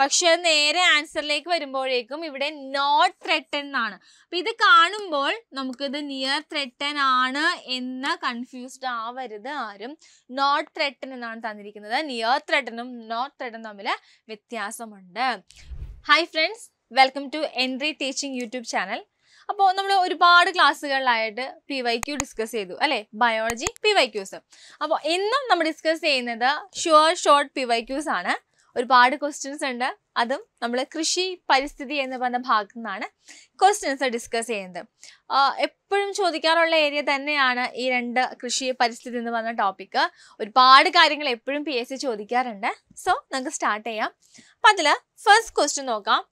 പക്ഷെ നേരെ ആൻസറിലേക്ക് വരുമ്പോഴേക്കും ഇവിടെ നോട്ട് ത്രെട്ടൻ എന്നാണ് അപ്പൊ ഇത് കാണുമ്പോൾ നമുക്കിത് നിയർ ത്രെട്ടൻ ആണ് എന്ന് കൺഫ്യൂസ്ഡ് ആവരുത് ആരും നോട്ട് ത്രെട്ടൻ എന്നാണ് തന്നിരിക്കുന്നത് നിയർ ത്രെട്ടനും നോട്ട് ത്രെട്ടനും തമ്മിൽ വ്യത്യാസമുണ്ട് hi friends welcome to Entri teaching YouTube channel അപ്പോൾ നമ്മൾ ഒരുപാട് ക്ലാസ്സുകളിലായിട്ട് പി വൈ ക്യു ഡിസ്കസ് ചെയ്തു അല്ലേ ബയോളജി പി വൈ ക്യൂസ് അപ്പോൾ ഇന്നും നമ്മൾ ഡിസ്കസ് ചെയ്യുന്നത് sure short P Y Qs ആണ് ഒരുപാട് ക്വസ്റ്റ്യൻസ് ഉണ്ട് അതും നമ്മൾ കൃഷി പരിസ്ഥിതി എന്ന് പറഞ്ഞ ഭാഗത്തു നിന്നാണ് ക്വസ്റ്റ്യൻസ് ഡിസ്കസ് ചെയ്യുന്നത് എപ്പോഴും ചോദിക്കാറുള്ള ഏരിയ തന്നെയാണ് ഈ രണ്ട് കൃഷി പരിസ്ഥിതി എന്ന് പറഞ്ഞ ടോപ്പിക്ക് ഒരുപാട് കാര്യങ്ങൾ എപ്പോഴും പി എസ് സി ചോദിക്കാറുണ്ട് സോ നമുക്ക് സ്റ്റാർട്ട് ചെയ്യാം അപ്പം അതിൽ ഫസ്റ്റ് ക്വസ്റ്റ്യൻ നോക്കാം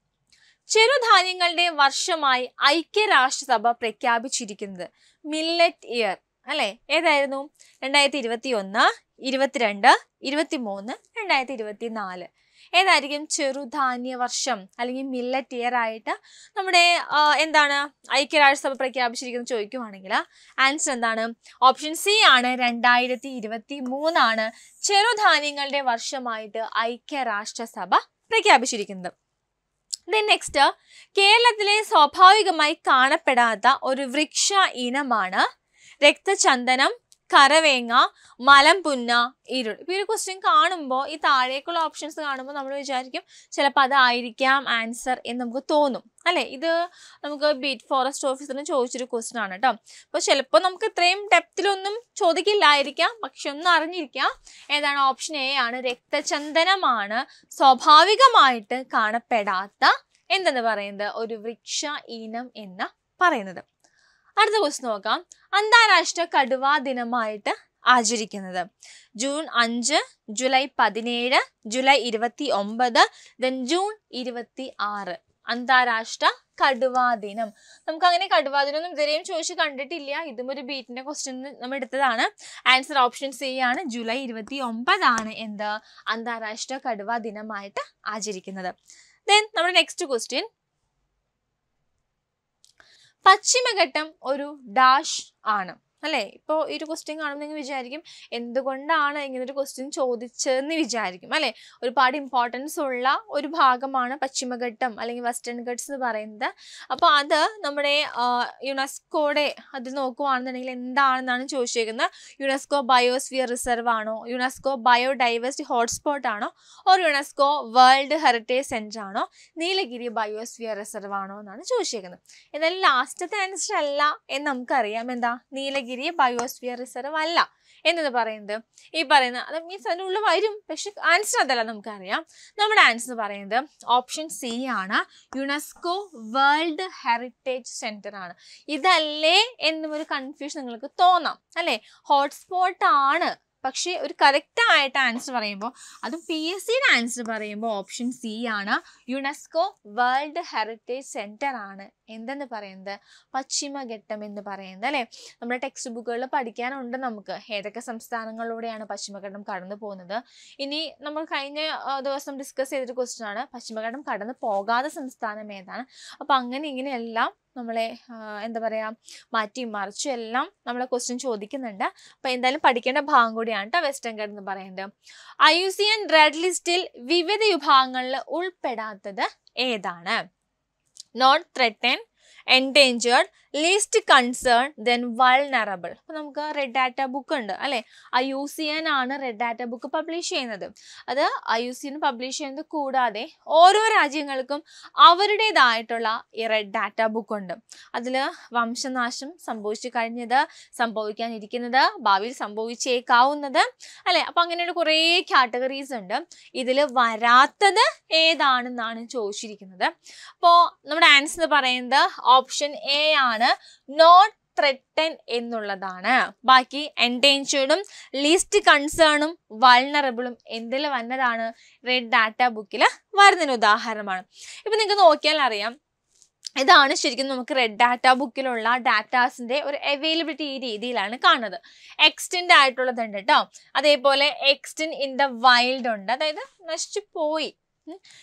ചെറുധാന്യങ്ങളുടെ വർഷമായി ഐക്യരാഷ്ട്രസഭ പ്രഖ്യാപിച്ചിരിക്കുന്നത് മില്ലറ്റ് ഇയർ അല്ലേ ഏതായിരുന്നു രണ്ടായിരത്തി ഇരുപത്തി ഒന്ന് ഇരുപത്തിരണ്ട് മൂന്ന് രണ്ടായിരത്തി ഇരുപത്തി നാല് ഏതായിരിക്കും ചെറുധാന്യ വർഷം അല്ലെങ്കിൽ മില്ലറ്റ് ഇയർ ആയിട്ട് നമ്മുടെ എന്താണ് ഐക്യരാഷ്ട്രസഭ പ്രഖ്യാപിച്ചിരിക്കുന്നത് ചോദിക്കുവാണെങ്കിൽ ആൻസർ എന്താണ് ഓപ്ഷൻ സി ആണ് രണ്ടായിരത്തി ഇരുപത്തി മൂന്നാണ് ചെറുധാന്യങ്ങളുടെ വർഷമായിട്ട് ഐക്യരാഷ്ട്രസഭ പ്രഖ്യാപിച്ചിരിക്കുന്നത് ദെൻ നെക്സ്റ്റ് കേരളത്തിലെ സ്വാഭാവികമായി കാണപ്പെടാത്ത ഒരു വൃക്ഷ ഇനമാണ് രക്തചന്ദനം കരവേങ്ങ മലംപുന്ന ഇരുൾ ഈ ഒരു ക്വസ്റ്റ്യൻ കാണുമ്പോൾ ഈ താഴേക്കുള്ള ഓപ്ഷൻസ് കാണുമ്പോൾ നമ്മൾ വിചാരിക്കും ചിലപ്പോൾ അതായിരിക്കാം ആൻസർ എന്ന് നമുക്ക് തോന്നും അല്ലേ ഇത് നമുക്ക് ബീറ്റ് ഫോറസ്റ്റ് ഓഫീസറിന് ചോദിച്ചൊരു ക്വസ്റ്റ്യൻ ആണ് കേട്ടോ അപ്പൊ ചിലപ്പോൾ നമുക്ക് ഇത്രയും ഡെപ്തിലൊന്നും ചോദിക്കില്ലായിരിക്കാം പക്ഷെ ഒന്നും അറിഞ്ഞിരിക്കാം ഏതാണ് ഓപ്ഷൻ എ ആണ് രക്തചന്ദനമാണ് സ്വാഭാവികമായിട്ട് കാണപ്പെടാത്ത എന്തെന്ന് പറയുന്നത് ഒരു വൃക്ഷ ഇനം എന്ന് പറയുന്നത് അടുത്ത ക്വസ്റ്റ് നോക്കാം അന്താരാഷ്ട്ര കടുവാ ദിനമായിട്ട് ആചരിക്കുന്നത് ജൂൺ അഞ്ച് ജൂലൈ പതിനേഴ് ജൂലൈ ഇരുപത്തി ഒമ്പത് ദെൻ ജൂൺ ഇരുപത്തി ആറ് അന്താരാഷ്ട്ര കടുവാ ദിനം നമുക്ക് അങ്ങനെ കടുവാ ദിനം ഒന്നും ഇതുവരെയും ചോദിച്ച് കണ്ടിട്ടില്ല ഇതും ഒരു ബീറ്റിന്റെ ക്വസ്റ്റ്യൻ നമ്മൾ എടുത്തതാണ് ആൻസർ ഓപ്ഷൻ സി ആണ് ജൂലൈ ഇരുപത്തി ഒമ്പതാണ് എന്ത് അന്താരാഷ്ട്ര കടുവാ ദിനമായിട്ട് ആചരിക്കുന്നത് ദെൻ നമ്മുടെ നെക്സ്റ്റ് ക്വസ്റ്റ്യൻ പശ്ചിമഘട്ടം ഒരു ഡാഷ് ആണ് അല്ലേ ഇപ്പോൾ ഈ ഒരു ക്വസ്റ്റ്യൻ കാണുമ്പോൾ വിചാരിക്കും എന്തുകൊണ്ടാണ് ഇങ്ങനെ ഒരു ക്വസ്റ്റ്യൻ ചോദിച്ചതെന്ന് വിചാരിക്കും അല്ലേ ഒരുപാട് ഇമ്പോർട്ടൻസ് ഉള്ള ഒരു ഭാഗമാണ് പശ്ചിമഘട്ടം അല്ലെങ്കിൽ വെസ്റ്റേൺ ഘട്ട്സ് എന്ന് പറയുന്നത് അപ്പോൾ അത് നമ്മുടെ യുനെസ്കോയുടെ അത് നോക്കുവാണെന്നുണ്ടെങ്കിൽ എന്താണെന്നാണ് ചോദിച്ചേക്കുന്നത് യുനെസ്കോ ബയോസ്ഫിയർ റിസർവ് ആണോ യുനെസ്കോ ബയോഡൈവേഴ്സിറ്റി ഹോട്ട്സ്പോട്ട് ആണോ or UNESCO world heritage centre ആണോ നീലഗിരി ബയോസ്ഫിയർ റിസർവ് ആണോ എന്നാണ് ചോദിച്ചേക്കുന്നത് എന്നാലും ലാസ്റ്റത്തെ ആൻസർ അല്ല എന്ന് നമുക്കറിയാം എന്താ നീലഗിരി നീലഗിരി ബയോസ്ഫിയർ റിസർവ് അല്ല എന്നത് പറയുന്നത് ഈ പറയുന്ന അത് മീൻസ് അതിൻ്റെ ഉള്ളിൽ വരും പക്ഷെ ആൻസർ അതല്ല നമുക്കറിയാം നമ്മുടെ ആൻസർ പറയുന്നത് ഓപ്ഷൻ സി ആണ് യുനെസ്കോ വേൾഡ് ഹെറിറ്റേജ് സെൻറ്റർ ആണ് ഇതല്ലേ എന്നൊരു കൺഫ്യൂഷൻ നിങ്ങൾക്ക് തോന്നാം അല്ലേ ഹോട്ട്സ്പോട്ട് ആണ് പക്ഷേ ഒരു കറക്റ്റായിട്ട് ആൻസർ പറയുമ്പോൾ അതും പി എസ് സിയുടെ ആൻസർ പറയുമ്പോൾ ഓപ്ഷൻ സി ആണ് യുനെസ്കോ വേൾഡ് ഹെറിറ്റേജ് സെൻറ്റർ ആണ് എന്തെന്ന് പറയുന്നത് പശ്ചിമഘട്ടം എന്ന് പറയുന്നത് അല്ലെ നമ്മുടെ ടെക്സ്റ്റ് ബുക്കുകളിൽ പഠിക്കാനുണ്ട് നമുക്ക് ഏതൊക്കെ സംസ്ഥാനങ്ങളിലൂടെയാണ് പശ്ചിമഘട്ടം കടന്നു പോകുന്നത് ഇനി നമ്മൾ കഴിഞ്ഞ ദിവസം ഡിസ്കസ് ചെയ്തൊരു ക്വസ്റ്റ്യൻ ആണ് പശ്ചിമഘട്ടം കടന്നു പോകാത്ത സംസ്ഥാനം ഏതാണ് അപ്പൊ അങ്ങനെ ഇങ്ങനെയെല്ലാം നമ്മളെ എന്താ പറയാ മാറ്റിയും മറിച്ചും എല്ലാം നമ്മളെ ക്വസ്റ്റ്യൻ ചോദിക്കുന്നുണ്ട് അപ്പോൾ എന്തായാലും പഠിക്കേണ്ട ഭാഗം കൂടിയാണ് കേട്ടോ വെസ്റ്റേൺ ഗാർഡ് എന്ന് പറയുന്നത് I U C N red ലിസ്റ്റിൽ വിവിധ വിഭാഗങ്ങളിൽ ഉൾപ്പെടാത്തത് ഏതാണ് not threatened, endangered least concern then vulnerable അപ്പോൾ നമുക്ക് റെഡ് ഡാറ്റ ബുക്ക് ഉണ്ട് അല്ലേ ഐ യു സി എൻ ആണ് റെഡ് ഡാറ്റ ബുക്ക് പബ്ലിഷ് ചെയ്യുന്നത് അത് I U C N publish ചെയ്യുന്നത് കൂടാതെ ഓരോ രാജ്യങ്ങൾക്കും അവരുടേതായിട്ടുള്ള ഈ റെഡ് ഡാറ്റ ബുക്ക് ഉണ്ട് അതിൽ വംശനാശം സംഭവിച്ചു കഴിഞ്ഞത് സംഭവിക്കാനിരിക്കുന്നത് ഭാവിയിൽ സംഭവിച്ചേക്കാവുന്നത് അല്ലെ അപ്പം അങ്ങനെയുള്ള കുറേ കാറ്റഗറീസ് ഉണ്ട് ഇതിൽ വരാത്തത് ഏതാണെന്നാണ് ചോദിച്ചിരിക്കുന്നത് അപ്പോൾ നമ്മുടെ ആൻസർ പറയുന്നത് ഓപ്ഷൻ എ ആണ് ഏതാണ് നോട്ട് ത്രെട്ടൻ എന്നുള്ളതാണ് ബാക്കി എൻഡേഞ്ചേർഡും ലീസ്റ്റ് കൺസേണും വൾണറബിളും എന്തിൽ വന്നതാണ് റെഡ് ഡാറ്റ ബുക്കിൽ വരുന്നതിന് ഉദാഹരണമാണ് ഇപ്പം നിങ്ങൾക്ക് നോക്കിയാൽ അറിയാം ഇതാണ് ശരിക്കും നമുക്ക് റെഡ് ഡാറ്റ ബുക്കിലുള്ള ഡാറ്റാസിൻ്റെ ഒരു അവൈലബിലിറ്റി ഈ രീതിയിലാണ് കാണുന്നത് എക്സ്റ്റെൻഡ് ആയിട്ടുള്ളതുണ്ട് കേട്ടോ അതേപോലെ എക്സ്റ്റെൻഡ് ഇൻ ദ വൈൽഡ് ഉണ്ട് അതായത് നശിച്ചു പോയി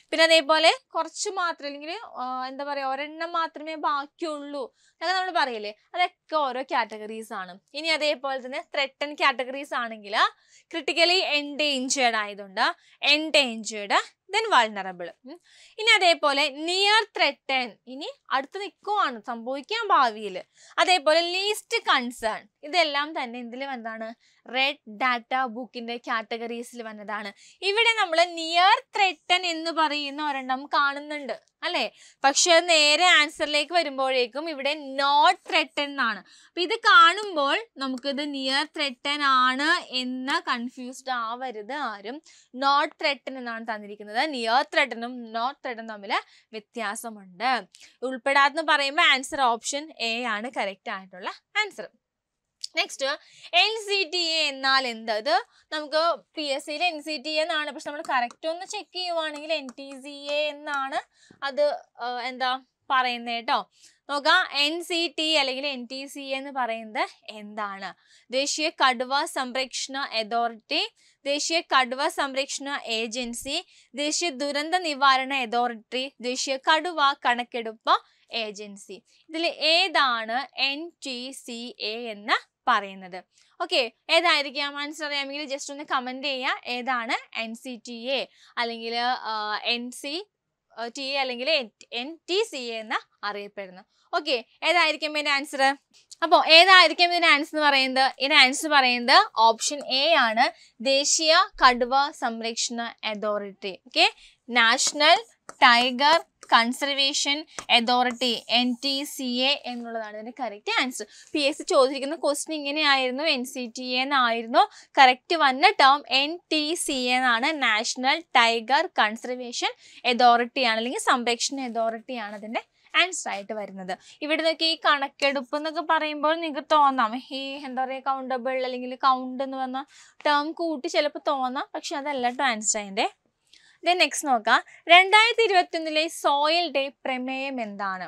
പിന്നെ അതേപോലെ കുറച്ച് മാത്രം അല്ലെങ്കിൽ എന്താ പറയുക ഒരെണ്ണം മാത്രമേ ബാക്കിയുള്ളൂ എന്നൊക്കെ നമ്മൾ പറയില്ലേ അതൊക്കെ ഓരോ കാറ്റഗറീസ് ആണ് ഇനി അതേപോലെ തന്നെ ത്രെട്ടൺ കാറ്റഗറീസ് ആണെങ്കിൽ ക്രിട്ടിക്കലി എൻഡേഞ്ചേർഡ് ആയതുകൊണ്ട് എൻഡേഞ്ചേർഡ് ദെൻ വാൾണറബിൾ ഇനി അതേപോലെ നിയർ ത്രെട്ടൺ ഇനി അടുത്ത് നിൽക്കുവാണ് സംഭവിക്കാൻ ഭാവിയിൽ അതേപോലെ ലീസ്റ്റ് കൺസേൺ ഇതെല്ലാം തന്നെ ഇതിൽ വന്നതാണ് റെഡ് ഡാറ്റ ബുക്കിന്റെ കാറ്റഗറീസിൽ വന്നതാണ് ഇവിടെ നമ്മൾ നിയർ ത്രെട്ടൺ എന്ന് പറയുന്ന ഒരെണ്ണം കാണുന്നുണ്ട് അല്ലേ പക്ഷെ നേരെ ആൻസറിലേക്ക് വരുമ്പോഴേക്കും ഇവിടെ നോട്ട് ത്രെട്ടൺ എന്നാണ് അപ്പൊ ഇത് കാണുമ്പോൾ നമുക്കിത് നിയർ ത്രെട്ടൺ ആണ് എന്ന് കൺഫ്യൂസ്ഡ് ആവരുത് ആരും നോട്ട് ത്രെട്ടൺ എന്നാണ് തന്നിരിക്കുന്നത് പറയുന്നത് നിയർ ത്രെഡനും നോ ത്രെഡും തമ്മിൽ വ്യത്യാസമുണ്ട് ഉൾപ്പെടാത്തെന്ന് പറയുമ്പോൾ ആൻസർ ഓപ്ഷൻ എ ആണ് കറക്റ്റ് ആയിട്ടുള്ള answer next N C T A എന്നാൽ എന്തത് നമുക്ക് പി എസ് സിയിൽ എൻ സി ടി എ എന്നാണ് പക്ഷെ നമ്മൾ കറക്റ്റ് ഒന്ന് ചെക്ക് ചെയ്യുവാണെങ്കിൽ എൻ ടി സി എ എന്നാണ് അത് എന്താ പറയുന്നത് കേട്ടോ നോക്കുക എൻ സി ടി അല്ലെങ്കിൽ എൻ ടി സി എന്ന് പറയുന്നത് എന്താണ് ദേശീയ കടുവ സംരക്ഷണ അതോറിറ്റി ദേശീയ കടുവ സംരക്ഷണ ഏജൻസി ദേശീയ ദുരന്ത നിവാരണ അതോറിറ്റി ദേശീയ കടുവ കണക്കെടുപ്പ് ഏജൻസി ഇതിൽ ഏതാണ് എൻ ടി സി എ എന്ന് പറയുന്നത് ഓക്കെ ഏതായിരിക്കാം ആൻസർ അറിയാമെങ്കിൽ ജസ്റ്റ് ഒന്ന് കമൻറ്റ് ചെയ്യുക ഏതാണ് എൻ സി ടി എ അല്ലെങ്കിൽ എൻ സി ടി എ അല്ലെങ്കിൽ എൻ ടി സി എ എന്ന് അറിയപ്പെടുന്നു ഓക്കെ ഏതായിരിക്കും ഇതിൻ്റെ ആൻസർ അപ്പോൾ ഏതായിരിക്കും ഇതിൻ്റെ ആൻസർ എന്ന് പറയുന്നത് ഇതിൻ്റെ ആൻസർ പറയുന്നത് ഓപ്ഷൻ എ ആണ് ദേശീയ കടുവ സംരക്ഷണ authority okay national tiger conservation authority N T C A എന്നുള്ളതാണ് ഇതിൻ്റെ correct answer P S C ചോദിച്ചിരിക്കുന്ന ക്വസ്റ്റ്യൻ ഇങ്ങനെയായിരുന്നു എൻ സി ടി എ എന്നായിരുന്നു കറക്റ്റ് വന്ന term N T C A എന്നാണ് നാഷണൽ ടൈഗർ കൺസർവേഷൻ അതോറിറ്റിയാണ് അല്ലെങ്കിൽ സംരക്ഷണ അതോറിറ്റിയാണ് അതിൻ്റെ ആൻസർ ആയിട്ട് വരുന്നത് ഇവിടെ നിന്നൊക്കെ ഈ കണക്കെടുപ്പ് എന്നൊക്കെ പറയുമ്പോൾ നിങ്ങൾക്ക് തോന്നാം ഈ എന്താ പറയുക കൗണ്ടബിൾ അല്ലെങ്കിൽ കൗണ്ട് എന്ന് പറഞ്ഞ ടേം കൂട്ടി ചിലപ്പോൾ തോന്നാം പക്ഷെ അതല്ല കേട്ടോ ആൻസർ ദെൻ നെക്സ്റ്റ് നോക്കാം രണ്ടായിരത്തി ഇരുപത്തി ഒന്നിലെ സോയിൽ ഡേ പ്രമേയം എന്താണ്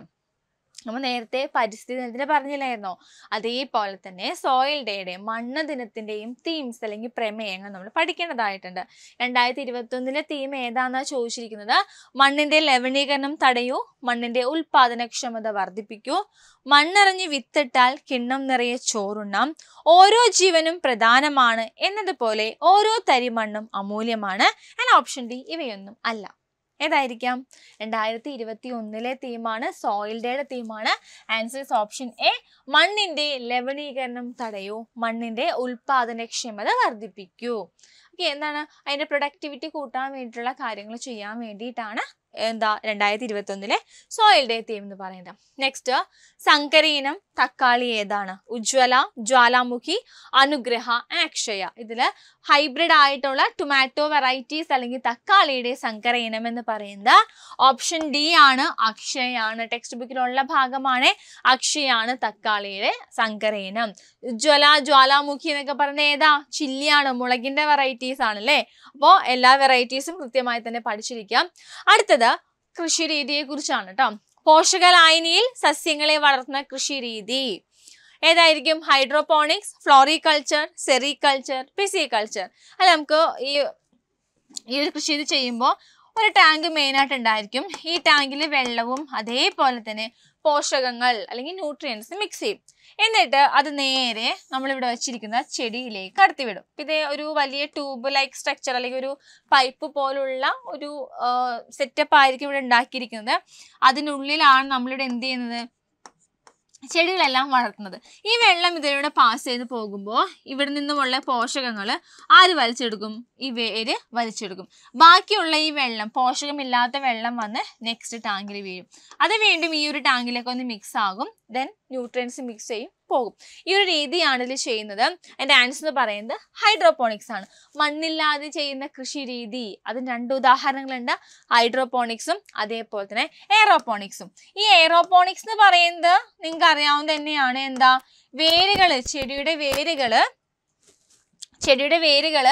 നമ്മൾ നേരത്തെ പരിസ്ഥിതി ദിനത്തിന് പറഞ്ഞില്ലായിരുന്നോ അതേപോലെ തന്നെ സോയിൽ ഡേയുടെയും മണ്ണ് ദിനത്തിൻ്റെയും തീംസ് അല്ലെങ്കിൽ പ്രമേയങ്ങൾ നമ്മൾ പഠിക്കേണ്ടതായിട്ടുണ്ട് രണ്ടായിരത്തി ഇരുപത്തൊന്നിലെ തീം ഏതാണെന്നാണ് ചോദിച്ചിരിക്കുന്നത് മണ്ണിൻ്റെ ലവണീകരണം തടയൂ മണ്ണിൻ്റെ ഉൽപാദനക്ഷമത വർദ്ധിപ്പിക്കൂ മണ്ണിറഞ്ഞ് വിത്തിട്ടാൽ കിണ്ണം നിറയെ ചോറുണ്ണാം ഓരോ ജീവനും പ്രധാനമാണ് എന്നതുപോലെ ഓരോ തരി മണ്ണും അമൂല്യമാണ് ആൻഡ് ഓപ്ഷൻ ഡി ഇവയൊന്നും അല്ല ഏതായിരിക്കാം രണ്ടായിരത്തി ഇരുപത്തി ഒന്നിലെ തീമാണ് സോയിൽ ഡേയുടെ തീമാണ് ആൻസേഴ്സ് ഓപ്ഷൻ എ മണ്ണിന്റെ ലവണീകരണം തടയൂ മണ്ണിന്റെ ഉൽപാദനക്ഷമത വർദ്ധിപ്പിക്കൂ ഓക്കെ എന്താണ് അതിന്റെ പ്രൊഡക്ടിവിറ്റി കൂട്ടാൻ വേണ്ടിയിട്ടുള്ള കാര്യങ്ങൾ ചെയ്യാൻ വേണ്ടിയിട്ടാണ് എന്താ രണ്ടായിരത്തി ഇരുപത്തൊന്നിലെ സോയിൽ ഡേ തീം എന്ന് പറയുന്നത് നെക്സ്റ്റ് സങ്കരീനം തക്കാളി ഏതാണ് ഉജ്വല ജ്വാലാമുഖി അനുഗ്രഹ അക്ഷയ ഇതില് ഹൈബ്രിഡ് ആയിട്ടുള്ള ടൊമാറ്റോ വെറൈറ്റീസ് അല്ലെങ്കിൽ തക്കാളിയുടെ സങ്കരയിനം എന്ന് പറയുന്നത് ഓപ്ഷൻ ഡി ആണ് അക്ഷയാണ് ടെക്സ്റ്റ് ബുക്കിലുള്ള ഭാഗമാണ് അക്ഷയാണ് തക്കാളിയുടെ സങ്കരയിനം ഉജ്വല ജ്വാലാമുഖി എന്നൊക്കെ പറയുന്നത് ഏതാ ചില്ലിയാണ് മുളകിന്റെ വെറൈറ്റീസ് ആണല്ലേ അപ്പോൾ എല്ലാ വെറൈറ്റീസും കൃത്യമായി തന്നെ പഠിച്ചിരിക്കാം അടുത്തത് കൃഷി രീതിയെ കുറിച്ചാണ് കേട്ടോ പോഷകലായനിയിൽ സസ്യങ്ങളെ വളർത്തുന്ന കൃഷി രീതി ഏതായിരിക്കും ഹൈഡ്രോപോണിക്സ് ഫ്ലോറികൾച്ചർ സെറികൾച്ചർ പിസികൾച്ചർ അല്ല നമുക്ക് ഈ ഈ ഒരു കൃഷി ഇത് ചെയ്യുമ്പോൾ ഒരു ടാങ്ക് ആയിട്ട് ഉണ്ടായിരിക്കും ഈ ടാങ്കിൽ വെള്ളവും അതേപോലെ തന്നെ പോഷകങ്ങൾ അല്ലെങ്കിൽ ന്യൂട്രിയൻസ് മിക്സ് ചെയ്യും എന്നിട്ട് അത് നേരെ നമ്മളിവിടെ വെച്ചിരിക്കുന്ന ചെടിയിലേക്ക് കടത്തിവിടും ഇതേ ഒരു വലിയ ട്യൂബ് ലൈക്ക് സ്ട്രക്ചർ അല്ലെങ്കിൽ ഒരു പൈപ്പ് പോലുള്ള ഒരു സെറ്റപ്പ് ആയിരിക്കും ഇവിടെ ഉണ്ടാക്കിയിരിക്കുന്നത് അതിനുള്ളിലാണ് നമ്മളിവിടെ എന്ത് ചെയ്യുന്നത് ചെടികളെല്ലാം വളർത്തുന്നത് ഈ വെള്ളം ഇതിലൂടെ പാസ് ചെയ്ത് പോകുമ്പോൾ ഇവിടെ നിന്നുമുള്ള പോഷകങ്ങൾ ആര് വലിച്ചെടുക്കും ഈ വേര് വലിച്ചെടുക്കും ബാക്കിയുള്ള ഈ വെള്ളം പോഷകമില്ലാത്ത വെള്ളം വന്ന് നെക്സ്റ്റ് ടാങ്കിൽ വീഴും അത് വീണ്ടും ഈ ഒരു ടാങ്കിലേക്ക് ഒന്ന് മിക്സ് ആകും ദെൻ ന്യൂട്രിയൻസ് മിക്സ് ചെയ്യും പോകും ഈ ഒരു രീതിയാണ് ഇതിൽ ചെയ്യുന്നത് എൻ്റെ ആൻസർ പറയുന്നത് ഹൈഡ്രോപോണിക്സ് ആണ് മണ്ണില്ലാതെ ചെയ്യുന്ന കൃഷി രീതി അതിന് രണ്ട് ഉദാഹരണങ്ങളുണ്ട് ഹൈഡ്രോപോണിക്സും അതേപോലെ തന്നെ എയറോപോണിക്സും ഈ എയറോപോണിക്സ് എന്ന് പറയുന്നത് നിങ്ങൾക്ക് അറിയാവുന്ന തന്നെയാണ് എന്താ വേരുകൾ ചെടിയുടെ വേരുകൾ ചെടിയുടെ വേരുകൾ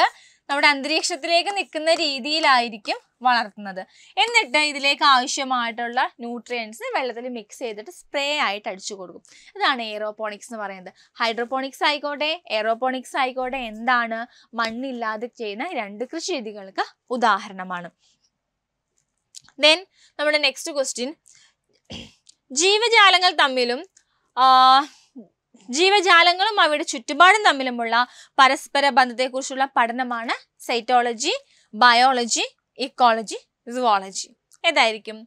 നമ്മുടെ അന്തരീക്ഷത്തിലേക്ക് നിൽക്കുന്ന രീതിയിലായിരിക്കും വളർത്തുന്നത് എന്നിട്ട് ഇതിലേക്ക് ആവശ്യമായിട്ടുള്ള ന്യൂട്രിയൻസ് വെള്ളത്തിൽ മിക്സ് ചെയ്തിട്ട് സ്പ്രേ ആയിട്ട് അടിച്ചു കൊടുക്കും ഇതാണ് എയറോപോണിക്സ് എന്ന് പറയുന്നത് ഹൈഡ്രോപോണിക്സ് ആയിക്കോട്ടെ എയറോപോണിക്സ് ആയിക്കോട്ടെ എന്താണ് മണ്ണില്ലാതെ ചെയ്യുന്ന രണ്ട് കൃഷി രീതികൾക്ക് ഉദാഹരണമാണ് ദെൻ നമ്മുടെ നെക്സ്റ്റ് ക്വസ്റ്റ്യൻ ജീവജാലങ്ങൾ തമ്മിലും ജീവജാലങ്ങളും അവയുടെ ചുറ്റുപാടും തമ്മിലുമുള്ള പരസ്പര ബന്ധത്തെക്കുറിച്ചുള്ള പഠനമാണ് സൈറ്റോളജി ബയോളജി ഇക്കോളജി സുവോളജി ഏതായിരിക്കും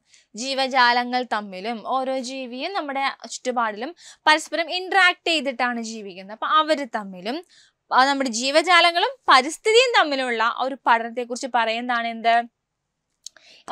ജീവജാലങ്ങൾ തമ്മിലും ഓരോ ജീവിയും നമ്മുടെ ചുറ്റുപാടിലും പരസ്പരം ഇൻട്രാക്ട് ചെയ്തിട്ടാണ് ജീവിക്കുന്നത് അപ്പോൾ അവർ തമ്മിലും നമ്മുടെ ജീവജാലങ്ങളും പരിസ്ഥിതിയും തമ്മിലുള്ള ഒരു പഠനത്തെക്കുറിച്ച് പറയുന്നതാണ് എന്ത്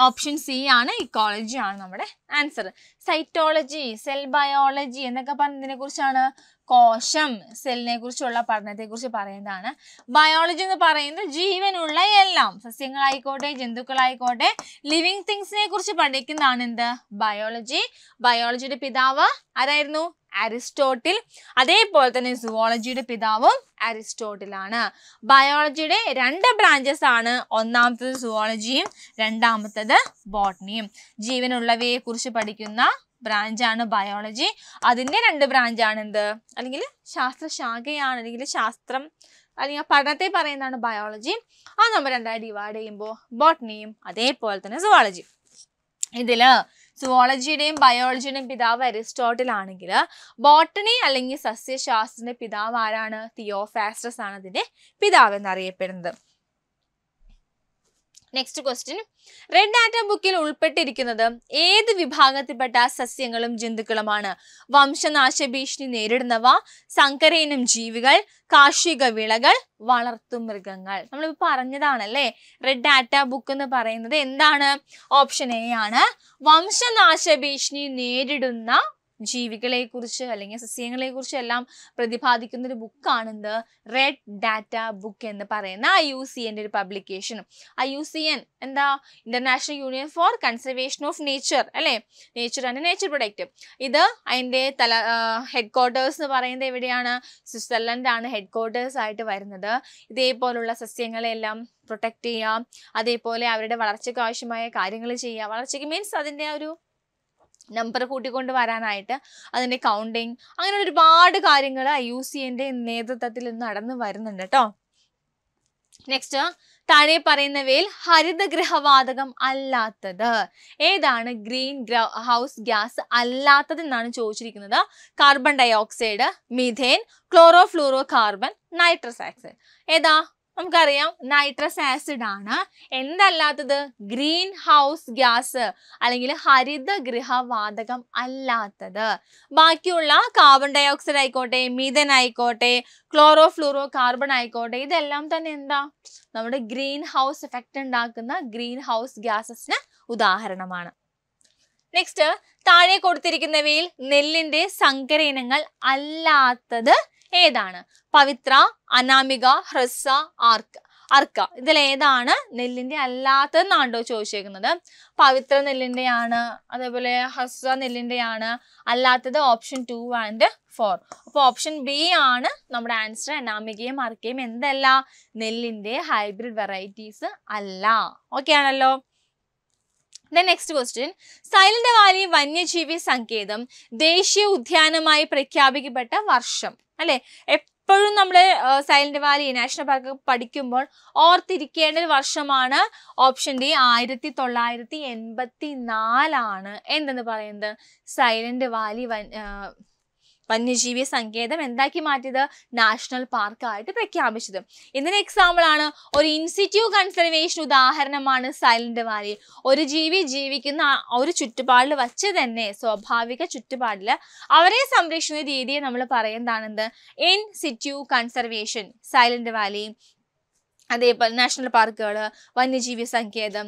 ഓപ്ഷൻ സി ആണ് ഇക്കോളജി ആണ് നമ്മുടെ ആൻസർ സൈറ്റോളജി സെൽ ബയോളജി എന്നൊക്കെ പറഞ്ഞതിനെ കുറിച്ചാണ് കോശം സെല്ലിനെ കുറിച്ചുള്ള പഠനത്തെക്കുറിച്ച് പറയുന്നതാണ് ബയോളജി എന്ന് പറയുന്നത് ജീവനുള്ള എല്ലാം സസ്യങ്ങളായിക്കോട്ടെ ജന്തുക്കളായിക്കോട്ടെ ലിവിങ് തിങ്സിനെ കുറിച്ച് പഠിക്കുന്നതാണ് എന്ത് ബയോളജി ബയോളജിയുടെ പിതാവ് ആരായിരുന്നു അരിസ്റ്റോട്ടിൽ അതേപോലെ തന്നെ സുവോളജിയുടെ പിതാവും ആണ് ബയോളജിയുടെ രണ്ട് ബ്രാഞ്ചസ് ആണ് ഒന്നാമത്തത് സുവോളജിയും രണ്ടാമത്തത് ബോട്ടണിയും ജീവനുള്ളവയെ കുറിച്ച് പഠിക്കുന്ന ബ്രാഞ്ചാണ് ബയോളജി അതിൻ്റെ രണ്ട് ബ്രാഞ്ചാണ് എന്ത് അല്ലെങ്കിൽ ശാസ്ത്രശാഖയാണ് അല്ലെങ്കിൽ ശാസ്ത്രം അല്ലെങ്കിൽ പഠനത്തെ പറയുന്നതാണ് ബയോളജി അത് നമ്മൾ രണ്ടായി ഡിവൈഡ് ചെയ്യുമ്പോൾ ബോട്ടണിയും അതേപോലെ തന്നെ സുവോളജി ഇതില് സുവോളജിയുടെയും ബയോളജിയുടെയും പിതാവ് അരിസ്റ്റോട്ടിൽ ആണെങ്കിൽ ബോട്ടണി അല്ലെങ്കിൽ സസ്യശാസ്ത്രത്തിന്റെ പിതാവ് ആരാണ് തിയോഫാസ്ട്രസ് ആണ് അതിന്റെ പിതാവ് എന്നറിയപ്പെടുന്നത് നെക്സ്റ്റ് ക്വസ്റ്റ്യൻ റെഡ് ആറ്റം ബുക്കിൽ ഉൾപ്പെട്ടിരിക്കുന്നത് ഏത് വിഭാഗത്തിൽപ്പെട്ട സസ്യങ്ങളും ജന്തുക്കളുമാണ് വംശനാശ ഭീഷണി നേരിടുന്നവ സങ്കരയിനം ജീവികൾ കാർഷിക വിളകൾ വളർത്തുമൃഗങ്ങൾ നമ്മളിപ്പോൾ പറഞ്ഞതാണല്ലേ റെഡ് ആറ്റ ബുക്ക് എന്ന് പറയുന്നത് എന്താണ് ഓപ്ഷൻ എ ആണ് വംശനാശ ഭീഷണി നേരിടുന്ന ജീവികളെക്കുറിച്ച് അല്ലെങ്കിൽ സസ്യങ്ങളെക്കുറിച്ച് എല്ലാം പ്രതിപാദിക്കുന്ന ഒരു ബുക്കാണ് റെഡ് ഡാറ്റ ബുക്ക് എന്ന് പറയുന്ന ഐ യു സി എൻ്റെ ഒരു പബ്ലിക്കേഷനും ഐ യു സി എൻ എന്താ international union for conservation of nature അല്ലേ നേച്ചർ ആൻഡ് നേച്ചർ പ്രൊഡക്റ്റ് ഇത് അതിൻ്റെ തല ഹെഡ് ക്വാർട്ടേഴ്സ് എന്ന് പറയുന്നത് എവിടെയാണ് സ്വിറ്റ്സർലൻഡാണ് ഹെഡ് ക്വാർട്ടേഴ്സ് ആയിട്ട് വരുന്നത് ഇതേപോലുള്ള സസ്യങ്ങളെല്ലാം പ്രൊട്ടക്ട് ചെയ്യാം അതേപോലെ അവരുടെ വളർച്ചയ്ക്ക് ആവശ്യമായ കാര്യങ്ങൾ ചെയ്യുക വളർച്ചയ്ക്ക് മീൻസ് അതിൻ്റെ ഒരു നമ്പർ കൂട്ടിക്കൊണ്ട് വരാനായിട്ട് അതിൻ്റെ കൗണ്ടിങ് അങ്ങനെ ഒരുപാട് കാര്യങ്ങൾ ഐ യു സി എൻ്റെ നേതൃത്വത്തിൽ നടന്നു വരുന്നുണ്ട് കേട്ടോ നെക്സ്റ്റ് താഴെ പറയുന്നവയിൽ ഹരിതഗൃഹവാതകം അല്ലാത്തത് ഏതാണ് ഗ്രീൻ ഹൗസ് ഗ്യാസ് അല്ലാത്തത് എന്നാണ് ചോദിച്ചിരിക്കുന്നത് carbon dioxide methane chloro carbon nitrous oxide ഏതാ നമുക്കറിയാം നൈട്രസ് ആസിഡ് ആണ് എന്തല്ലാത്തത് ഗ്രീൻ ഹൗസ് ഗ്യാസ് അല്ലെങ്കിൽ ഹരിതഗൃഹവാതകം അല്ലാത്തത് ബാക്കിയുള്ള കാർബൺ ഡൈ ഓക്സൈഡ് ആയിക്കോട്ടെ മീഥൻ ആയിക്കോട്ടെ ക്ലോറോ ഫ്ലൂറോ കാർബൺ ആയിക്കോട്ടെ ഇതെല്ലാം തന്നെ എന്താ നമ്മുടെ ഗ്രീൻ ഹൗസ് എഫക്റ്റ് ഉണ്ടാക്കുന്ന ഗ്രീൻ ഹൗസ് ഗ്യാസസിന് ഉദാഹരണമാണ് നെക്സ്റ്റ് താഴെ കൊടുത്തിരിക്കുന്നവയിൽ നെല്ലിന്റെ സങ്കര ഇനങ്ങൾ അല്ലാത്തത് ഏതാണ് പവിത്ര അനാമിക ഹ്രസ്വ ആർക്ക അർക്ക ഇതിൽ ഏതാണ് നെല്ലിന്റെ അല്ലാത്തതെന്നാണ്ടോ ചോദിച്ചേക്കുന്നത് പവിത്ര നെല്ലിന്റെയാണ് അതേപോലെ ഹസ്ര നെല്ലിന്റെയാണ് അല്ലാത്തത് ഓപ്ഷൻ ടു ആൻഡ് ഫോർ അപ്പോൾ ഓപ്ഷൻ ബി ആണ് നമ്മുടെ ആൻസർ അനാമികയും അർക്കയും എന്തല്ല നെല്ലിന്റെ ഹൈബ്രിഡ് വെറൈറ്റീസ് അല്ല ഓക്കെ ആണല്ലോ the next question silent valley വന്യജീവി സങ്കേതം ദേശീയ ഉദ്യാനമായി പ്രഖ്യാപിക്കപ്പെട്ട വർഷം അല്ലേ എപ്പോഴും നമ്മൾ സൈലന്റ് വാലി നാഷണൽ പാർക്ക് പഠിക്കുമ്പോൾ ഓർത്തിരിക്കേണ്ട ഒരു വർഷമാണ് ഓപ്ഷൻ ഡി ആയിരത്തി തൊള്ളായിരത്തി എൺപത്തി നാലാണ് എന്തെന്ന് പറയുന്നത് സൈലന്റ് വാലി വൻ വന്യജീവി സങ്കേതം എന്താക്കി മാറ്റിയത് നാഷണൽ പാർക്കായിട്ട് പ്രഖ്യാപിച്ചത് ഇതിന് എക്സാമ്പിൾ ആണ് ഒരു ഇൻസ്റ്റിറ്റ്യൂ കൺസർവേഷൻ ഉദാഹരണമാണ് സൈലന്റ് വാലി ഒരു ജീവി ജീവിക്കുന്ന ഒരു ചുറ്റുപാടിൽ വച്ച് തന്നെ സ്വാഭാവിക ചുറ്റുപാടിൽ അവരെ സംരക്ഷിക്കുന്ന രീതിയെ നമ്മൾ പറയുന്നതാണെന്ത് in situ conservation silent valley അതേപോലെ നാഷണൽ പാർക്കുകൾ വന്യജീവി സങ്കേതം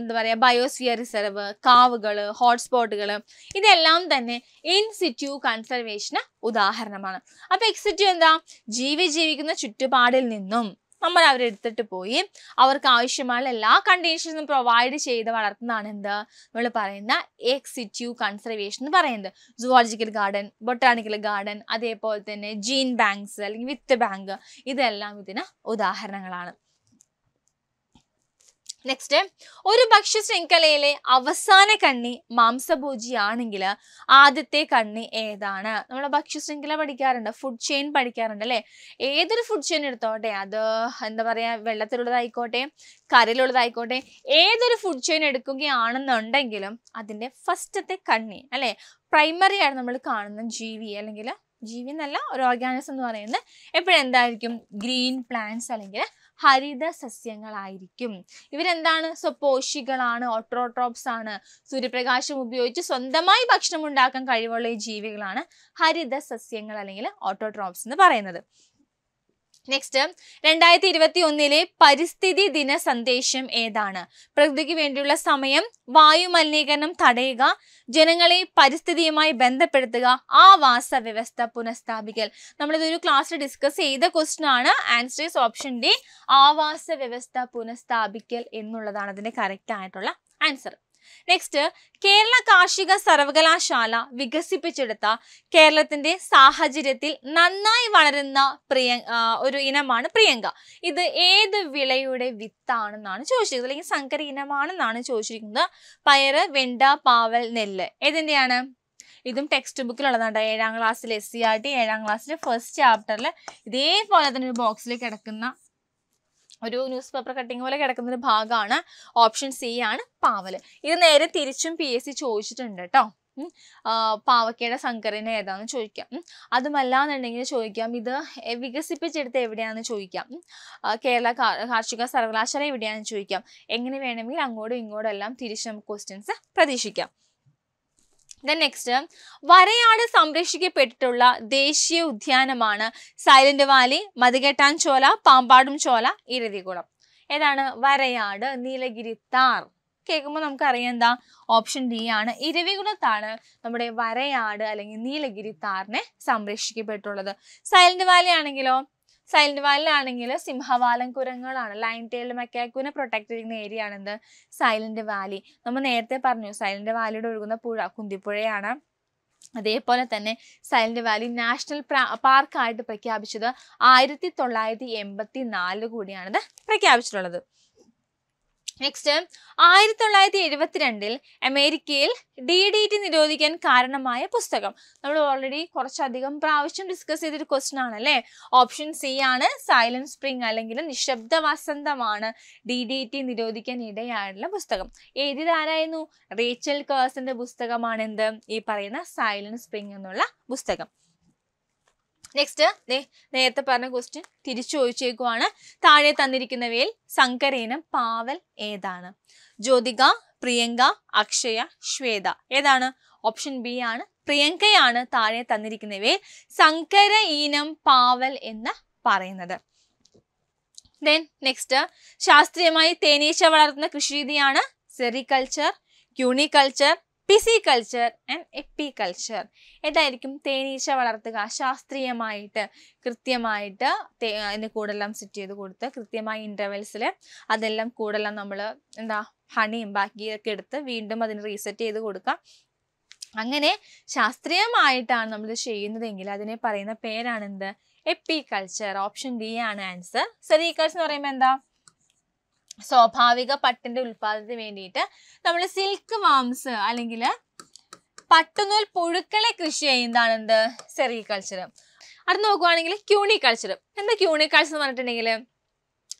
എന്താ പറയുക ബയോസ്ഫിയർ റിസർവ് കാവുകൾ ഹോട്ട്സ്പോട്ടുകൾ ഇതെല്ലാം തന്നെ ഇൻ സിറ്റു കൺസർവേഷന് ഉദാഹരണമാണ് അപ്പോൾ എക്സിറ്റു എന്താ ജീവി ജീവിക്കുന്ന ചുറ്റുപാടിൽ നിന്നും നമ്മൾ അവരെടുത്തിട്ട് പോയി അവർക്ക് ആവശ്യമായ എല്ലാ കണ്ടീഷൻസും പ്രൊവൈഡ് ചെയ്ത് വളർത്തുന്നതാണ് എന്ത് നമ്മൾ പറയുന്ന എക്സിറ്റ്യൂ കൺസർവേഷൻ എന്ന് പറയുന്നത് സുവോളജിക്കൽ ഗാർഡൻ ബൊട്ടാണിക്കൽ ഗാർഡൻ അതേപോലെ തന്നെ ജീൻ ബാങ്ക്സ് അല്ലെങ്കിൽ വിത്ത് ബാങ്ക് ഇതെല്ലാം ഇതിന് ഉദാഹരണങ്ങളാണ് നെക്സ്റ്റ് ഒരു ഭക്ഷ്യ ശൃംഖലയിലെ അവസാന കണ്ണി മാംസഭൂജിയാണെങ്കിൽ ആദ്യത്തെ കണ്ണി ഏതാണ് നമ്മൾ ഭക്ഷ്യ ശൃംഖല പഠിക്കാറുണ്ട് ഫുഡ് ചെയിൻ പഠിക്കാറുണ്ട് അല്ലേ ഏതൊരു ഫുഡ് ചെയിൻ എടുത്തോട്ടെ അത് എന്താ പറയുക വെള്ളത്തിലുള്ളതായിക്കോട്ടെ കരയിലുള്ളതായിക്കോട്ടെ ഏതൊരു ഫുഡ് ചെയിൻ എടുക്കുകയാണെന്നുണ്ടെങ്കിലും അതിൻ്റെ ഫസ്റ്റത്തെ കണ്ണി അല്ലേ പ്രൈമറി ആണ് നമ്മൾ കാണുന്ന ജീവി അല്ലെങ്കിൽ ജീവി എന്നല്ല ഒരു ഓർഗാനിസം എന്ന് പറയുന്നത് എപ്പോഴെന്തായിരിക്കും എന്തായിരിക്കും ഗ്രീൻ പ്ലാന്റ്സ് അല്ലെങ്കിൽ ഹരിത സസ്യങ്ങളായിരിക്കും ഇവരെന്താണ് സ്വപോഷികളാണ് പോഷികളാണ് ആണ് സൂര്യപ്രകാശം ഉപയോഗിച്ച് സ്വന്തമായി ഭക്ഷണം ഉണ്ടാക്കാൻ കഴിവുള്ള ഈ ജീവികളാണ് ഹരിത സസ്യങ്ങൾ അല്ലെങ്കിൽ ഓട്ടോട്രോപ്സ് എന്ന് പറയുന്നത് നെക്സ്റ്റ് രണ്ടായിരത്തി ഇരുപത്തി ഒന്നിലെ പരിസ്ഥിതി ദിന സന്ദേശം ഏതാണ് പ്രകൃതിക്ക് വേണ്ടിയുള്ള സമയം വായുമലിനീകരണം മലിനീകരണം തടയുക ജനങ്ങളെ പരിസ്ഥിതിയുമായി ബന്ധപ്പെടുത്തുക ആവാസ വ്യവസ്ഥ പുനഃസ്ഥാപിക്കൽ നമ്മളിതൊരു ക്ലാസ്സിൽ ഡിസ്കസ് ചെയ്ത ക്വസ്റ്റ്യൻ ആണ് ആൻസർ ഈസ് ഓപ്ഷൻ ഡി ആവാസ വ്യവസ്ഥ പുനഃസ്ഥാപിക്കൽ എന്നുള്ളതാണ് അതിൻ്റെ കറക്റ്റ് ആയിട്ടുള്ള ആൻസർ നെക്സ്റ്റ് കേരള കാർഷിക സർവകലാശാല വികസിപ്പിച്ചെടുത്ത കേരളത്തിന്റെ സാഹചര്യത്തിൽ നന്നായി വളരുന്ന പ്രിയ ഒരു ഇനമാണ് പ്രിയങ്ക ഇത് ഏത് വിളയുടെ വിത്താണെന്നാണ് ചോദിച്ചിരിക്കുന്നത് അല്ലെങ്കിൽ സങ്കര ഇനമാണെന്നാണ് ചോദിച്ചിരിക്കുന്നത് പയറ് വെണ്ട പാവൽ നെല്ല് ഏതിൻ്റെയാണ് ഇതും ടെക്സ്റ്റ് ബുക്കിലുള്ളതാണ് ഏഴാം ക്ലാസ്സിൽ എസ് സി ആർ ടി ഏഴാം ക്ലാസ്സിലെ ഫസ്റ്റ് ചാപ്റ്ററിൽ ഇതേപോലെ തന്നെ ഒരു ബോക്സിൽ കിടക്കുന്ന ഒരു ന്യൂസ് പേപ്പർ കട്ടിങ് പോലെ കിടക്കുന്ന ഒരു ഭാഗമാണ് ഓപ്ഷൻ സി ആണ് പാവൽ ഇത് നേരെ തിരിച്ചും പി എസ് സി ചോദിച്ചിട്ടുണ്ട് കേട്ടോ പാവക്കയുടെ സങ്കരന ഏതാന്ന് ചോദിക്കാം എന്നുണ്ടെങ്കിൽ ചോദിക്കാം ഇത് വികസിപ്പിച്ചെടുത്ത് എവിടെയാണെന്ന് ചോദിക്കാം കേരള കാർഷിക സർവകലാശാല എവിടെയാണെന്ന് ചോദിക്കാം എങ്ങനെ വേണമെങ്കിൽ അങ്ങോട്ടും ഇങ്ങോട്ടും എല്ലാം തിരിച്ച് നമുക്ക് ക്വസ്റ്റ്യൻസ് പ്രതീക്ഷിക്കാം ദ നെക്സ്റ്റ് വരയാട് സംരക്ഷിക്കപ്പെട്ടിട്ടുള്ള ദേശീയ ഉദ്യാനമാണ് സൈലന്റ് വാലി ചോല പാമ്പാടും ചോല ഇരതികുളം ഏതാണ് വരയാട് നീലഗിരി താർ കേൾക്കുമ്പോൾ അറിയാം എന്താ ഓപ്ഷൻ ഡി ആണ് ഇരവികുളത്താണ് നമ്മുടെ വരയാട് അല്ലെങ്കിൽ നീലഗിരി താറിനെ സംരക്ഷിക്കപ്പെട്ടുള്ളത് സൈലന്റ് വാലി ആണെങ്കിലോ സൈലന്റ് വാലിലാണെങ്കിൽ സിംഹവാലൻ കുരങ്ങളാണ് ലൈൻ ടേലിൽ മക്കാക്കുവിനെ പ്രൊട്ടക്ട് ചെയ്യുന്ന ഏരിയ ആണ് എന്ത് സൈലന്റ് വാലി നമ്മൾ നേരത്തെ പറഞ്ഞു സൈലന്റ് വാലിയുടെ ഒഴുകുന്ന പുഴ കുന്തിപ്പുഴയാണ് അതേപോലെ തന്നെ സൈലന്റ് വാലി നാഷണൽ പാർക്കായിട്ട് പ്രഖ്യാപിച്ചത് ആയിരത്തി തൊള്ളായിരത്തി എൺപത്തി നാലിൽ കൂടിയാണിത് പ്രഖ്യാപിച്ചിട്ടുള്ളത് നെക്സ്റ്റ് ആയിരത്തി തൊള്ളായിരത്തി എഴുപത്തിരണ്ടിൽ അമേരിക്കയിൽ ഡി ഡി ടി നിരോധിക്കാൻ കാരണമായ പുസ്തകം നമ്മൾ ഓൾറെഡി കുറച്ചധികം പ്രാവശ്യം ഡിസ്കസ് ചെയ്തൊരു ക്വസ്റ്റൻ ആണല്ലേ ഓപ്ഷൻ സി ആണ് സൈലന്റ് സ്പ്രിംഗ് അല്ലെങ്കിൽ നിശബ്ദ വസന്തമാണ് ഡി ഡി ടി നിരോധിക്കാൻ ഇടയായുള്ള പുസ്തകം എഴുതിയതാരായിരുന്നു റീച്ചൽ കേഴ്സിന്റെ പുസ്തകമാണ് എന്ത് ഈ പറയുന്ന സൈലന്റ് സ്പ്രിംഗ് എന്നുള്ള പുസ്തകം നെക്സ്റ്റ് നേരത്തെ പറഞ്ഞ ക്വസ്റ്റ്യൻ തിരിച്ചു ചോദിച്ചേക്കുവാണ് താഴെ തന്നിരിക്കുന്നവയിൽ സങ്കരേനം പാവൽ ഏതാണ് ജ്യോതിക പ്രിയങ്ക അക്ഷയ ശ്വേത ഏതാണ് ഓപ്ഷൻ ബി ആണ് പ്രിയങ്കയാണ് താഴെ തന്നിരിക്കുന്നവയിൽ സങ്കര ഈനം പാവൽ എന്ന് പറയുന്നത് ദെൻ നെക്സ്റ്റ് ശാസ്ത്രീയമായി തേനീച്ച വളർത്തുന്ന കൃഷിരീതിയാണ് sericulture cuniculture culture and apiculture ഏതായിരിക്കും തേനീച്ച വളർത്തുക ശാസ്ത്രീയമായിട്ട് കൃത്യമായിട്ട് അതിന് കൂടെല്ലാം സെറ്റ് ചെയ്ത് കൊടുത്ത് കൃത്യമായ ഇൻ്റർവെൽസിൽ അതെല്ലാം കൂടെല്ലാം നമ്മൾ എന്താ ഹണിയും ബാക്കിയൊക്കെ എടുത്ത് വീണ്ടും അതിന് റീസെറ്റ് ചെയ്ത് കൊടുക്കാം അങ്ങനെ ശാസ്ത്രീയമായിട്ടാണ് നമ്മൾ ചെയ്യുന്നതെങ്കിൽ അതിനെ പറയുന്ന പേരാണെന്ത് എപ്പി കൾച്ചർ ഓപ്ഷൻ ഡി ആണ് ആൻസർ സെറീകൾച്ചർ എന്ന് പറയുമ്പോൾ എന്താ സ്വാഭാവിക പട്ടിന്റെ ഉൽപാദനത്തിന് വേണ്ടിയിട്ട് നമ്മൾ സിൽക്ക് വാംസ് അല്ലെങ്കിൽ പട്ടുനൂൽ പുഴുക്കളെ കൃഷി ചെയ്യുന്നതാണ് എന്ത് സെറികൾച്ചർ അടുത്ത് നോക്കുവാണെങ്കിൽ ക്യൂണിക്കൾച്ചർ എന്താ ക്യൂണിക്കൾച്ചർ എന്ന് പറഞ്ഞിട്ടുണ്ടെങ്കിൽ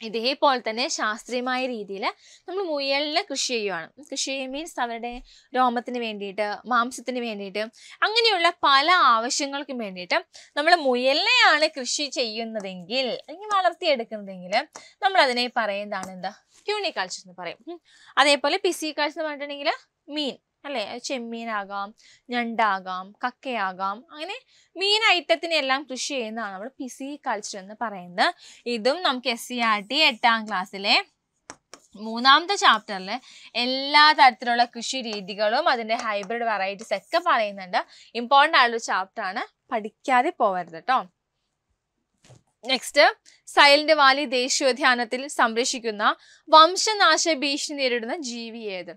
ഇതേപോലെ തന്നെ ശാസ്ത്രീയമായ രീതിയിൽ നമ്മൾ മുയലിനെ കൃഷി ചെയ്യുവാണ് കൃഷി ചെയ്യുക മീൻസ് അവരുടെ രോമത്തിന് വേണ്ടിയിട്ട് മാംസത്തിന് വേണ്ടിയിട്ട് അങ്ങനെയുള്ള പല ആവശ്യങ്ങൾക്കും വേണ്ടിയിട്ട് നമ്മൾ മുയലിനെയാണ് കൃഷി ചെയ്യുന്നതെങ്കിൽ അല്ലെങ്കിൽ വളർത്തിയെടുക്കുന്നതെങ്കിൽ നമ്മൾ അതിനെ പറയുന്നതാണ് എന്താ ക്യൂണിക്കാഴ്ച എന്ന് പറയും അതേപോലെ പിസി കാഴ്ച എന്ന് പറഞ്ഞിട്ടുണ്ടെങ്കിൽ മീൻ അല്ലേ ചെമ്മീനാകാം ഞണ്ടാകാം കക്കയാകാം അങ്ങനെ മീൻ ഐറ്റത്തിനെല്ലാം കൃഷി ചെയ്യുന്നതാണ് നമ്മൾ പിസി കൾച്ചർ e എന്ന് പറയുന്നത് ഇതും നമുക്ക് എസ് സി ആർ ടി എട്ടാം ക്ലാസ്സിലെ മൂന്നാമത്തെ ചാപ്റ്ററിൽ എല്ലാ തരത്തിലുള്ള കൃഷി രീതികളും അതിൻ്റെ ഹൈബ്രിഡ് വെറൈറ്റീസ് ഒക്കെ പറയുന്നുണ്ട് ഇമ്പോർട്ടൻ്റ് ആയിട്ടുള്ള ചാപ്റ്ററാണ് പഠിക്കാതെ പോകരുത് കേട്ടോ നെക്സ്റ്റ് സൈലന്റ് വാലി ദേശീയോദ്യാനത്തിൽ സംരക്ഷിക്കുന്ന വംശനാശ ഭീഷണി നേരിടുന്ന ജീവി ഏത്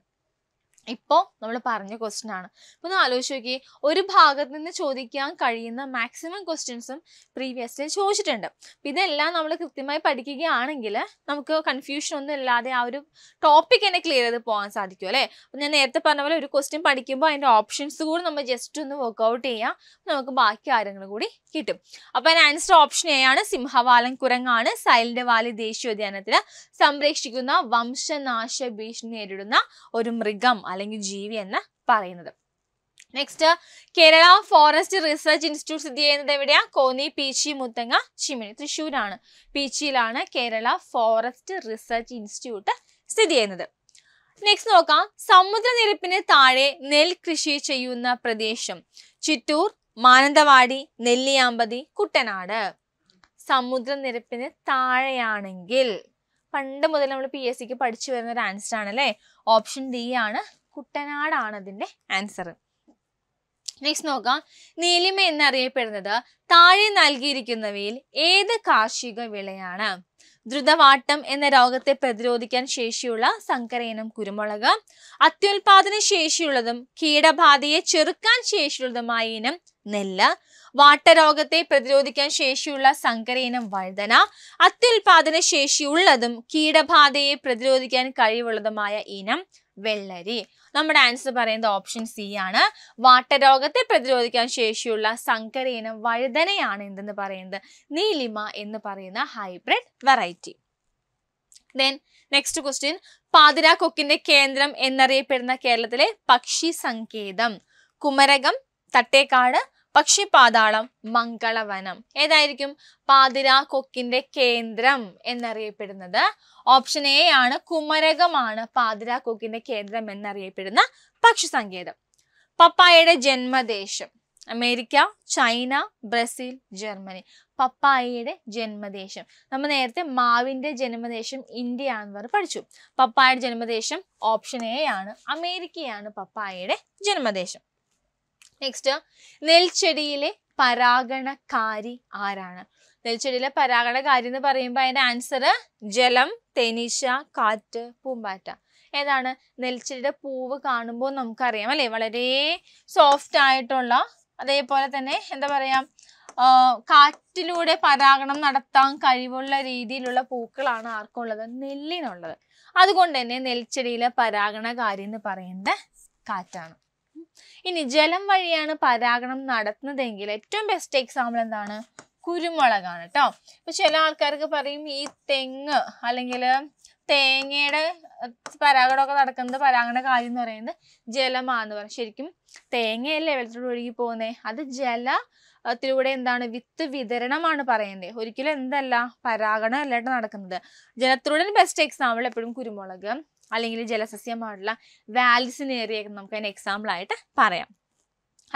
ഇപ്പോൾ നമ്മൾ പറഞ്ഞ ക്വസ്റ്റ്യൻ ആണ് ഒന്ന് ആലോചിച്ച് നോക്കി ഒരു ഭാഗത്ത് നിന്ന് ചോദിക്കാൻ കഴിയുന്ന മാക്സിമം ക്വസ്റ്റ്യൻസും പ്രീവിയസ്ലി ചോദിച്ചിട്ടുണ്ട് അപ്പം ഇതെല്ലാം നമ്മൾ കൃത്യമായി പഠിക്കുകയാണെങ്കിൽ നമുക്ക് കൺഫ്യൂഷൻ ഒന്നും ഇല്ലാതെ ആ ഒരു ടോപ്പിക് തന്നെ ക്ലിയർ ചെയ്ത് പോകാൻ സാധിക്കും അല്ലേ അപ്പം ഞാൻ നേരത്തെ പറഞ്ഞ പോലെ ഒരു ക്വസ്റ്റ്യൻ പഠിക്കുമ്പോൾ അതിൻ്റെ ഓപ്ഷൻസ് കൂടി നമ്മൾ ജസ്റ്റ് ഒന്ന് വർക്ക്ഔട്ട് ചെയ്യാം നമുക്ക് ബാക്കി കാര്യങ്ങൾ കൂടി കിട്ടും അപ്പോൾ അതിന് ആൻസർ ഓപ്ഷൻ എ ആണ് സിംഹവാലൻ കുരങ്ങാണ് സൈലന്റ് വാലി ദേശീയോദ്യാനത്തിൽ സംരക്ഷിക്കുന്ന വംശനാശ ഭീഷണി നേരിടുന്ന ഒരു മൃഗം അല്ലെങ്കിൽ ജീവി എന്ന് പറയുന്നത് next Kerala forest research institute സ്ഥിതി ചെയ്യുന്നത് എവിടെയാ കോന്നി പീച്ചി മുത്തങ്ങ ചിമിനി തൃശ്ശൂരാണ് പീച്ചിയിലാണ് കേരള ഫോറസ്റ്റ് റിസർച്ച് ഇൻസ്റ്റിറ്റ്യൂട്ട് സ്ഥിതി ചെയ്യുന്നത് നെക്സ്റ്റ് നോക്കാം സമുദ്രനിരപ്പിന് താഴെ നെൽ കൃഷി ചെയ്യുന്ന പ്രദേശം ചിറ്റൂർ മാനന്തവാടി നെല്ലിയാമ്പതി കുട്ടനാട് സമുദ്രനിരപ്പിന് താഴെയാണെങ്കിൽ പണ്ട് മുതൽ നമ്മൾ പി എസ് സിക്ക് പഠിച്ചു വരുന്ന ഒരു ആൻസർ ആണ് അല്ലേ ഓപ്ഷൻ ഡി ആണ് കുട്ടനാടാണ് അതിന്റെ ആൻസർ നെക്സ്റ്റ് നോക്കാം നീലിമ എന്നറിയപ്പെടുന്നത് താഴെ നൽകിയിരിക്കുന്നവയിൽ ഏത് കാർഷിക വിളയാണ് ദ്രുതവാട്ടം എന്ന രോഗത്തെ പ്രതിരോധിക്കാൻ ശേഷിയുള്ള സങ്കരയിനം കുരുമുളക് അത്യുൽപാദന ശേഷിയുള്ളതും കീടബാധയെ ചെറുക്കാൻ ശേഷിയുള്ളതുമായ ഇനം നെല്ല് വാട്ടരോഗത്തെ പ്രതിരോധിക്കാൻ ശേഷിയുള്ള സങ്കരയിനം വഴുതന അത്യുൽപാദന ശേഷിയുള്ളതും കീടബാധയെ പ്രതിരോധിക്കാൻ കഴിവുള്ളതുമായ ഇനം വെള്ളരി നമ്മുടെ ആൻസർ പറയുന്നത് ഓപ്ഷൻ സി ആണ് വാട്ടരോഗത്തെ പ്രതിരോധിക്കാൻ ശേഷിയുള്ള സങ്കരയിനം വഴുതനയാണ് എന്തെന്ന് പറയുന്നത് നീലിമ എന്ന് പറയുന്ന hybrid variety then next question കൊക്കിന്റെ കേന്ദ്രം എന്നറിയപ്പെടുന്ന കേരളത്തിലെ പക്ഷി സങ്കേതം കുമരകം തട്ടേക്കാട് പക്ഷി പാതാളം മംഗളവനം ഏതായിരിക്കും പാതിരാ കൊക്കിന്റെ കേന്ദ്രം എന്നറിയപ്പെടുന്നത് ഓപ്ഷൻ എ ആണ് കുമരകമാണ് പാതിരാ കൊക്കിന്റെ കേന്ദ്രം എന്നറിയപ്പെടുന്ന പക്ഷി സങ്കേതം പപ്പായയുടെ ജന്മദേശം അമേരിക്ക ചൈന ബ്രസീൽ ജർമ്മനി പപ്പായയുടെ ജന്മദേശം നമ്മൾ നേരത്തെ മാവിന്റെ ജന്മദേശം ഇന്ത്യ ആണെന്ന് പറഞ്ഞ് പഠിച്ചു പപ്പായയുടെ ജന്മദേശം ഓപ്ഷൻ എ ആണ് അമേരിക്കയാണ് പപ്പായയുടെ ജന്മദേശം നെക്സ്റ്റ് നെൽച്ചെടിയിലെ പരാഗണകാരി ആരാണ് നെൽച്ചെടിയിലെ പരാഗണകാരി എന്ന് പറയുമ്പോൾ അതിൻ്റെ ആൻസർ ജലം തെനീശ കാറ്റ് പൂമ്പാറ്റ ഏതാണ് നെൽച്ചെടിയുടെ പൂവ് കാണുമ്പോൾ നമുക്കറിയാം അല്ലേ വളരെ സോഫ്റ്റ് ആയിട്ടുള്ള അതേപോലെ തന്നെ എന്താ പറയുക കാറ്റിലൂടെ പരാഗണം നടത്താൻ കഴിവുള്ള രീതിയിലുള്ള പൂക്കളാണ് ആർക്കുള്ളത് നെല്ലിനുള്ളത് അതുകൊണ്ട് തന്നെ നെൽച്ചെടിയിലെ പരാഗണകാരി എന്ന് പറയുന്നത് കാറ്റാണ് ഇനി ജലം വഴിയാണ് പരാഗണം നടത്തുന്നതെങ്കിൽ ഏറ്റവും ബെസ്റ്റ് എക്സാമ്പിൾ എന്താണ് കുരുമുളകാണ് കേട്ടോ ഇപ്പൊ ചില ആൾക്കാർക്ക് പറയും ഈ തെങ്ങ് അല്ലെങ്കിൽ തേങ്ങയുടെ പരാഗണമൊക്കെ നടക്കുന്നത് പരാഗണ കാര്യം എന്ന് പറയുന്നത് ജലമാന്ന് പറയും ശരിക്കും തേങ്ങയല്ലേ വെള്ളത്തിലൂടെ ഒഴുകി പോകുന്നേ അത് ജല ത്തിലൂടെ എന്താണ് വിത്ത് വിതരണമാണ് പറയുന്നത് ഒരിക്കലും എന്തല്ല പരാഗണം അല്ലാണ്ട് നടക്കുന്നത് ജലത്തിലൂടെ ബെസ്റ്റ് എക്സാമ്പിൾ എപ്പോഴും കുരുമുളക് അല്ലെങ്കിൽ ജലസസ്യമായിട്ടുള്ള വാലിസിനേറിയൊക്കെ നമുക്ക് അതിന് എക്സാമ്പിൾ ആയിട്ട് പറയാം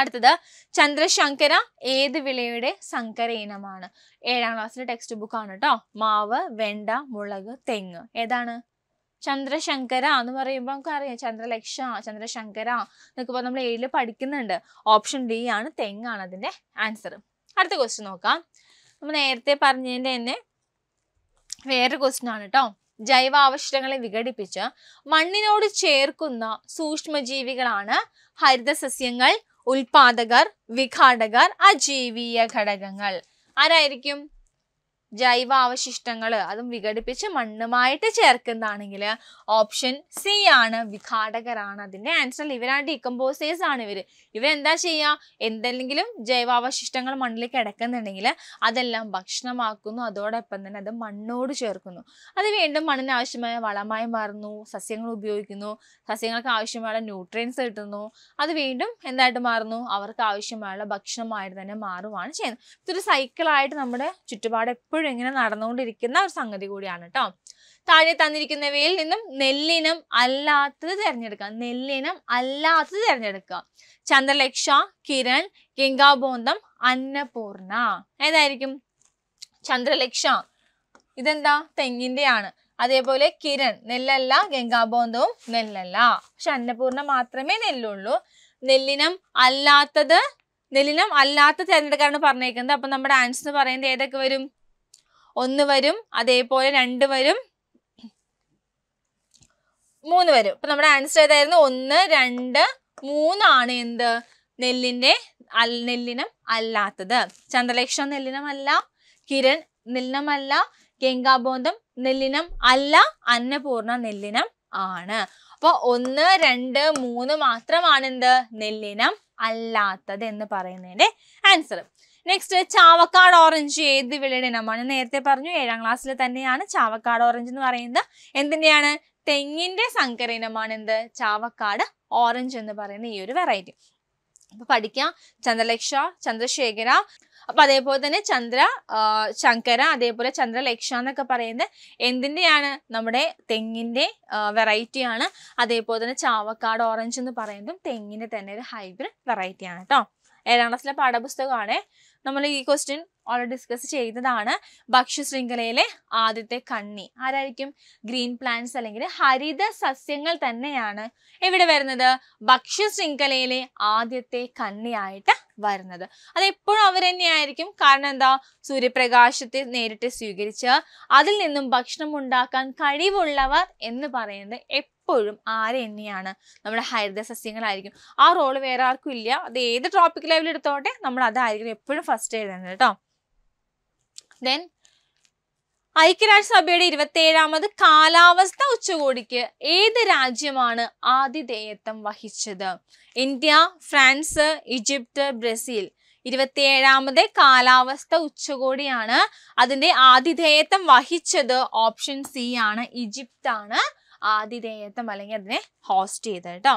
അടുത്തത് ചന്ദ്രശങ്കര ഏത് വിളയുടെ സങ്കര ഇനമാണ് ഏഴാം ക്ലാസ്സിലെ ടെക്സ്റ്റ് ബുക്ക് ആണ് കേട്ടോ മാവ് വെണ്ട മുളക് തെങ്ങ് ഏതാണ് ചന്ദ്രശങ്കര എന്ന് പറയുമ്പോൾ നമുക്ക് അറിയാം ചന്ദ്രലക്ഷ ചന്ദ്രശങ്കര എന്നൊക്കെ നമ്മൾ ഏഴില് പഠിക്കുന്നുണ്ട് ഓപ്ഷൻ ഡി ആണ് തെങ്ങാണ് അതിൻ്റെ ആൻസർ അടുത്ത ക്വസ്റ്റ്യൻ നോക്കാം നമ്മൾ നേരത്തെ പറഞ്ഞതിൻ്റെ തന്നെ വേറൊരു ക്വസ്റ്റ്യൻ ആണ് കേട്ടോ ജൈവാവശിഷ്ടങ്ങളെ വിഘടിപ്പിച്ച് മണ്ണിനോട് ചേർക്കുന്ന സൂക്ഷ്മജീവികളാണ് ഹരിതസസ്യങ്ങൾ ഉൽപാദകർ വിഘാടകർ അജീവീയ ഘടകങ്ങൾ ആരായിരിക്കും ജൈവ അവശിഷ്ടങ്ങൾ അതും വിഘടിപ്പിച്ച് മണ്ണുമായിട്ട് ചേർക്കുന്നതാണെങ്കിൽ ഓപ്ഷൻ സി ആണ് വിഘാടകരാണ് അതിൻ്റെ ആൻസർ ഇവരാണ് ഡീകമ്പോസേഴ്സ് ആണ് ഇവർ ഇവരെന്താ ചെയ്യുക എന്തെങ്കിലും ജൈവാവശിഷ്ടങ്ങൾ മണ്ണിൽ കിടക്കുന്നുണ്ടെങ്കിൽ അതെല്ലാം ഭക്ഷണമാക്കുന്നു അതോടൊപ്പം തന്നെ അത് മണ്ണോട് ചേർക്കുന്നു അത് വീണ്ടും മണ്ണിന് ആവശ്യമായ വളമായി മാറുന്നു സസ്യങ്ങൾ ഉപയോഗിക്കുന്നു സസ്യങ്ങൾക്ക് ആവശ്യമായ ന്യൂട്രിയൻസ് കിട്ടുന്നു അത് വീണ്ടും എന്തായിട്ട് മാറുന്നു അവർക്ക് ആവശ്യമായുള്ള ഭക്ഷണമായിട്ട് തന്നെ മാറുവാണ് ചെയ്യുന്നത് ഇതൊരു സൈക്കിളായിട്ട് നമ്മുടെ ചുറ്റുപാട് എപ്പോഴും ഇപ്പോഴും ഇങ്ങനെ നടന്നുകൊണ്ടിരിക്കുന്ന ഒരു സംഗതി കൂടിയാണ് കേട്ടോ താഴെ തന്നിരിക്കുന്നവയിൽ നിന്നും നെല്ലിനം അല്ലാത്തത് തിരഞ്ഞെടുക്കുക നെല്ലിനം അല്ലാത്തത് തിരഞ്ഞെടുക്കുക ചന്ദ്രലക്ഷ കിരൺ ഗംഗാബോന്തം അന്നപൂർണ ഏതായിരിക്കും ചന്ദ്രലക്ഷ ഇതെന്താ തെങ്ങിൻ്റെയാണ് അതേപോലെ കിരൺ നെല്ലല്ല ഗംഗാബോന്തവും നെല്ലല്ല പക്ഷെ അന്നപൂർണ മാത്രമേ നെല്ലുള്ളൂ നെല്ലിനം അല്ലാത്തത് നെല്ലിനം അല്ലാത്ത തിരഞ്ഞെടുക്കാണ് പറഞ്ഞേക്കുന്നത് അപ്പൊ നമ്മുടെ ആൻസർ പറയുന്നത് ഏതൊക്കെ വരും ഒന്ന് വരും അതേപോലെ രണ്ട് വരും മൂന്ന് വരും അപ്പം നമ്മുടെ ആൻസർ ഏതായിരുന്നു ഒന്ന് രണ്ട് മൂന്നാണ് എന്ത് നെല്ലിന്റെ അൽ നെല്ലിനം അല്ലാത്തത് ചന്ദ്രലക്ഷം നെല്ലിനമല്ല കിരൺ നെല്ലിനമല്ല ഗംഗാബോധം നെല്ലിനം അല്ല അന്നപൂർണ നെല്ലിനം ആണ് അപ്പോൾ ഒന്ന് രണ്ട് മൂന്ന് മാത്രമാണ് എന്ത് നെല്ലിനം അല്ലാത്തത് എന്ന് പറയുന്നതിന്റെ ആൻസർ നെക്സ്റ്റ് ചാവക്കാട് ഓറഞ്ച് ഏത് വിളയുടെ ഇനമാണ് നേരത്തെ പറഞ്ഞു ഏഴാം ക്ലാസ്സിൽ തന്നെയാണ് ചാവക്കാട് ഓറഞ്ച് എന്ന് പറയുന്നത് എന്തിൻ്റെയാണ് തെങ്ങിന്റെ സങ്കര ഇനമാണ് എന്ത് ചാവക്കാട് ഓറഞ്ച് എന്ന് പറയുന്ന ഈ ഒരു വെറൈറ്റി അപ്പോൾ പഠിക്കാം ചന്ദ്രലക്ഷ ചന്ദ്രശേഖര അപ്പൊ അതേപോലെ തന്നെ ചന്ദ്ര ശങ്കര അതേപോലെ ചന്ദ്രലക്ഷ എന്നൊക്കെ പറയുന്നത് എന്തിൻ്റെയാണ് നമ്മുടെ തെങ്ങിൻ്റെ വെറൈറ്റിയാണ് അതേപോലെ തന്നെ ചാവക്കാട് ഓറഞ്ച് എന്ന് പറയുന്നതും തെങ്ങിൻ്റെ തന്നെ ഒരു ഹൈബ്രിഡ് വെറൈറ്റിയാണ് കേട്ടോ ഏഴാം ക്ലാസ്സിലെ പാഠപുസ്തകമാണ് നമ്മൾ ഈ ക്വസ്റ്റ്യൻ ഓൾറെഡി ഡിസ്കസ് ചെയ്തതാണ് ഭക്ഷ്യശൃംഖലയിലെ ആദ്യത്തെ കണ്ണി ആരായിരിക്കും ഗ്രീൻ പ്ലാന്റ്സ് അല്ലെങ്കിൽ ഹരിത സസ്യങ്ങൾ തന്നെയാണ് എവിടെ വരുന്നത് ഭക്ഷ്യശൃംഖലയിലെ ആദ്യത്തെ കണ്ണിയായിട്ട് വരുന്നത് അത് എപ്പോഴും അവർ തന്നെയായിരിക്കും കാരണം എന്താ സൂര്യപ്രകാശത്തെ നേരിട്ട് സ്വീകരിച്ച് അതിൽ നിന്നും ഭക്ഷണം ഉണ്ടാക്കാൻ കഴിവുള്ളവർ എന്ന് പറയുന്നത് എപ്പോഴും ആര് തന്നെയാണ് നമ്മുടെ ഹരിത സസ്യങ്ങളായിരിക്കും ആ റോള് വേറെ ആർക്കും ഇല്ല അത് ഏത് ടോപ്പിക് ലെവലെടുത്തോട്ടെ നമ്മൾ അതായിരിക്കും എപ്പോഴും ഫസ്റ്റ് എഴുതുന്നത് കേട്ടോ ദെൻ ഐക്യരാഷ്ട്രസഭയുടെ ഇരുപത്തിയേഴാമത് കാലാവസ്ഥ ഉച്ചകോടിക്ക് ഏത് രാജ്യമാണ് ആതിഥേയത്വം വഹിച്ചത് ഇന്ത്യ ഫ്രാൻസ് ഈജിപ്ത് ബ്രസീൽ ഇരുപത്തിയേഴാമത് കാലാവസ്ഥ ഉച്ചകോടിയാണ് അതിന്റെ ആതിഥേയത്വം വഹിച്ചത് ഓപ്ഷൻ സി ആണ് ഈജിപ്താണ് ആണ് ആതിഥേയത്വം അല്ലെങ്കിൽ അതിനെ ഹോസ്റ്റ് ചെയ്തത് കേട്ടോ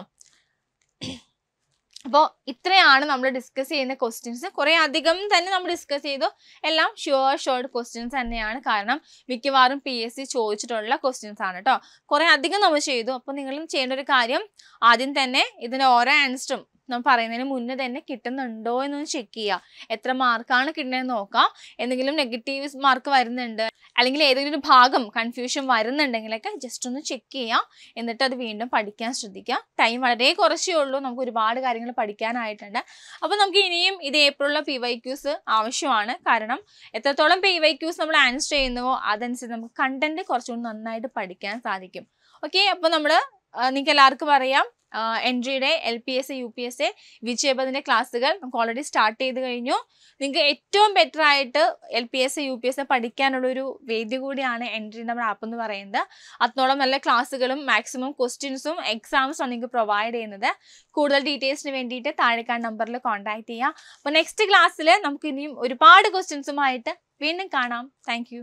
അപ്പോൾ ഇത്രയാണ് നമ്മൾ ഡിസ്കസ് ചെയ്യുന്ന ക്വസ്റ്റ്യൻസ് കുറേ അധികം തന്നെ നമ്മൾ ഡിസ്കസ് ചെയ്തു എല്ലാം ഷുവർ ഷോർട്ട് ക്വസ്റ്റ്യൻസ് തന്നെയാണ് കാരണം മിക്കവാറും പി എസ് സി ചോദിച്ചിട്ടുള്ള ക്വസ്റ്റ്യൻസ് ആണ് കേട്ടോ കുറേ അധികം നമ്മൾ ചെയ്തു അപ്പോൾ നിങ്ങളും ചെയ്യേണ്ട ഒരു കാര്യം ആദ്യം തന്നെ ഇതിൻ്റെ ഓരോ ആൻസറും നമ്മൾ പറയുന്നതിന് മുന്നേ തന്നെ കിട്ടുന്നുണ്ടോ എന്നൊന്ന് ചെക്ക് ചെയ്യുക എത്ര മാർക്കാണ് കിട്ടുന്നതെന്ന് നോക്കാം എന്തെങ്കിലും നെഗറ്റീവ് മാർക്ക് വരുന്നുണ്ട് അല്ലെങ്കിൽ ഏതെങ്കിലും ഭാഗം കൺഫ്യൂഷൻ വരുന്നുണ്ടെങ്കിലൊക്കെ ജസ്റ്റ് ഒന്ന് ചെക്ക് ചെയ്യാം എന്നിട്ട് അത് വീണ്ടും പഠിക്കാൻ ശ്രദ്ധിക്കുക ടൈം വളരെ കുറച്ചേ ഉള്ളൂ നമുക്ക് ഒരുപാട് കാര്യങ്ങൾ പഠിക്കാനായിട്ടുണ്ട് അപ്പോൾ നമുക്ക് ഇനിയും ഏപ്രിലുള്ള പി വൈ ക്യൂസ് ആവശ്യമാണ് കാരണം എത്രത്തോളം പി വൈ ക്യൂസ് നമ്മൾ ആൻസർ ചെയ്യുന്നുവോ അതനുസരിച്ച് നമുക്ക് കണ്ടന്റ് കുറച്ചുകൂടി നന്നായിട്ട് പഠിക്കാൻ സാധിക്കും ഓക്കെ അപ്പോൾ നമ്മൾ നിങ്ങൾക്ക് എല്ലാവർക്കും അറിയാം എൻ ജിയുടെ L P S U P S A വിജയപതിൻ്റെ ക്ലാസ്സുകൾ നമുക്ക് ഓൾറെഡി സ്റ്റാർട്ട് ചെയ്ത് കഴിഞ്ഞു നിങ്ങൾക്ക് ഏറ്റവും ബെറ്റർ ആയിട്ട് L P S U P S A പഠിക്കാനുള്ളൊരു വേദി കൂടിയാണ് എൻ ജി നമ്മുടെ ആപ്പ് എന്ന് പറയുന്നത് അത്തോളം നല്ല ക്ലാസ്സുകളും മാക്സിമം ക്വസ്റ്റ്യൻസും എക്സാംസും നിങ്ങൾക്ക് പ്രൊവൈഡ് ചെയ്യുന്നത് കൂടുതൽ ഡീറ്റെയിൽസിന് വേണ്ടിയിട്ട് താഴെക്കാട് നമ്പറിൽ കോൺടാക്ട് ചെയ്യാം അപ്പോൾ നെക്സ്റ്റ് ക്ലാസ്സിൽ നമുക്ക് ഇനിയും ഒരുപാട് ക്വസ്റ്റ്യൻസുമായിട്ട് വീണ്ടും കാണാം താങ്ക്